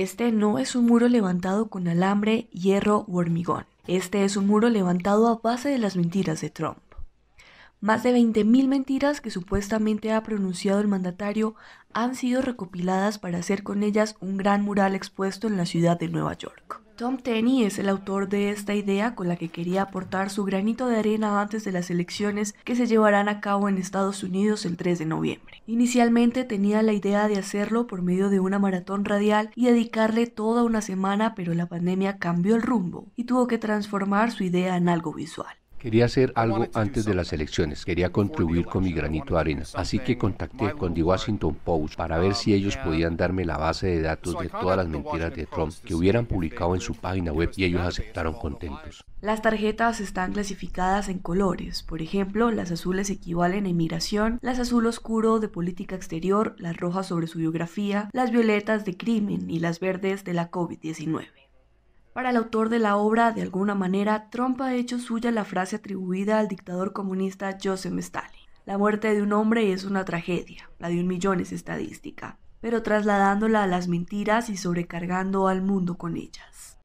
Este no es un muro levantado con alambre, hierro o hormigón. Este es un muro levantado a base de las mentiras de Trump. Más de 20.000 mentiras que supuestamente ha pronunciado el mandatario han sido recopiladas para hacer con ellas un gran mural expuesto en la ciudad de Nueva York. Tom Tenney es el autor de esta idea con la que quería aportar su granito de arena antes de las elecciones que se llevarán a cabo en Estados Unidos el 3 de noviembre. Inicialmente tenía la idea de hacerlo por medio de una maratón radial y dedicarle toda una semana, pero la pandemia cambió el rumbo y tuvo que transformar su idea en algo visual. Quería hacer algo antes de las elecciones, quería contribuir con mi granito de arena, así que contacté con The Washington Post para um, ver si ellos podían darme la base de datos de todas las mentiras de Trump que hubieran publicado en su página web y ellos aceptaron contentos. Las tarjetas están clasificadas en colores, por ejemplo, las azules equivalen a inmigración, las azul oscuro de política exterior, las rojas sobre su biografía, las violetas de crimen y las verdes de la COVID-19. Para el autor de la obra, de alguna manera, Trump ha hecho suya la frase atribuida al dictador comunista Joseph Stalin. La muerte de un hombre es una tragedia, la de un millón es estadística, pero trasladándola a las mentiras y sobrecargando al mundo con ellas.